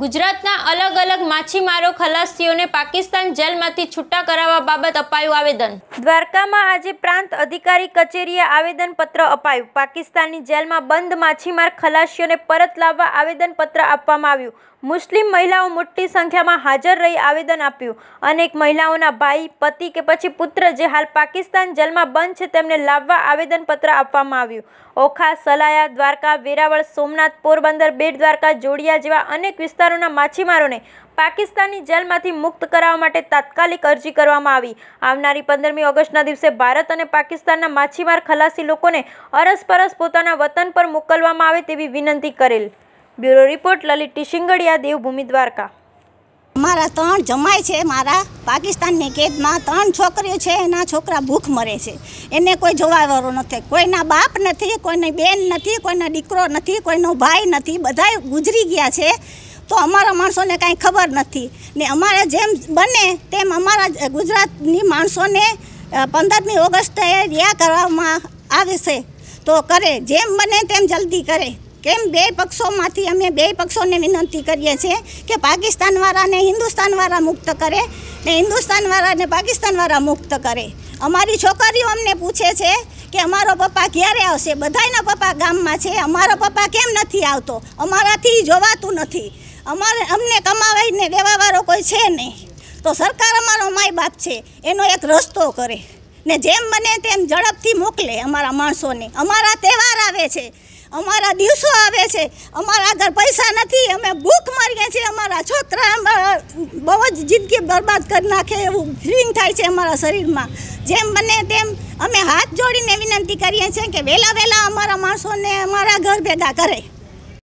ગુજરાતના અલગ અલગ માછીમારો ખલાસીઓને પાકિસ્તાન જેલમાંથી છૂટા કરાવવા બાબત અપાયું આવેદન દ્વારકામાં આજે પ્રાંત અધિકારી કચેરીએ આવેદનપત્ર અપાયું પાકિસ્તાનની જેલમાં બંધ માછીમાર ખલાસીઓને પરત લાવવા આવેદનપત્ર આપવામાં આવ્યું મુસ્લિમ મહિલાઓ મોટી સંખ્યામાં હાજર રહી આવેદન આપ્યું અનેક મહિલાઓના ભાઈ પતિ કે પછી પુત્ર જે હાલ પાકિસ્તાન જેલમાં બંધ છે તેમને લાવવા આવેદનપત્ર આપવામાં આવ્યું ઓખા સલાયા દ્વારકા વેરાવળ સોમનાથ પોરબંદર બેટ દ્વારકા જોડિયા જેવા અનેક વિસ્તાર વિસ્તારોના માછીમારોને પાકિસ્તાની જેલમાંથી મુક્ત કરાવવા માટે તાત્કાલિક અરજી કરવામાં આવી આવનારી પંદરમી ઓગસ્ટના દિવસે ભારત અને પાકિસ્તાનના માછીમાર ખલાસી લોકોને અરસપરસ પોતાના વતન પર મોકલવામાં આવે તેવી વિનંતી કરેલ બ્યુરો રિપોર્ટ લલિત ટીશિંગડિયા દેવભૂમિ દ્વારકા મારા ત્રણ જમાય છે મારા પાકિસ્તાનની કેદમાં ત્રણ છોકરીઓ છે એના છોકરા ભૂખ મરે છે એને કોઈ જોવાવાળો નથી કોઈના બાપ નથી કોઈની બેન નથી કોઈનો દીકરો નથી કોઈનો ભાઈ નથી બધા ગુજરી ગયા છે તો અમારા માણસોને કાંઈ ખબર નથી ને અમારે જેમ બને તેમ અમારા ગુજરાતની માણસોને પંદરમી ઓગસ્ટે રિયા કરવામાં આવે છે તો કરે જેમ બને તેમ જલ્દી કરે કેમ બે પક્ષોમાંથી અમે બે પક્ષોને વિનંતી કરીએ છીએ કે પાકિસ્તાનવાળાને હિન્દુસ્તાનવાળા મુક્ત કરે ને હિન્દુસ્તાનવાળાને પાકિસ્તાનવાળા મુક્ત કરે અમારી છોકરીઓ અમને પૂછે છે કે અમારો પપ્પા ક્યારે આવશે બધાના પપ્પા ગામમાં છે અમારો પપ્પા કેમ નથી આવતો અમારાથી જોવાતું નથી અમારે અમને કમાવાઈને દેવાવાળો કોઈ છે નહીં તો સરકાર અમારો માય બાપ છે એનો એક રસ્તો કરે ને જેમ બને તેમ ઝડપથી મોકલે અમારા માણસોને અમારા તહેવાર આવે છે અમારા દિવસો આવે છે અમારા આગળ પૈસા નથી અમે ભૂખ મારીએ છીએ અમારા છોકરા બહુ જ જિંદગી બરબાદ કરી નાખે એવું ફિલિંગ થાય છે અમારા શરીરમાં જેમ બને તેમ અમે હાથ જોડીને વિનંતી કરીએ છીએ કે વહેલા વહેલા અમારા માણસોને અમારા ઘર ભેગા કરે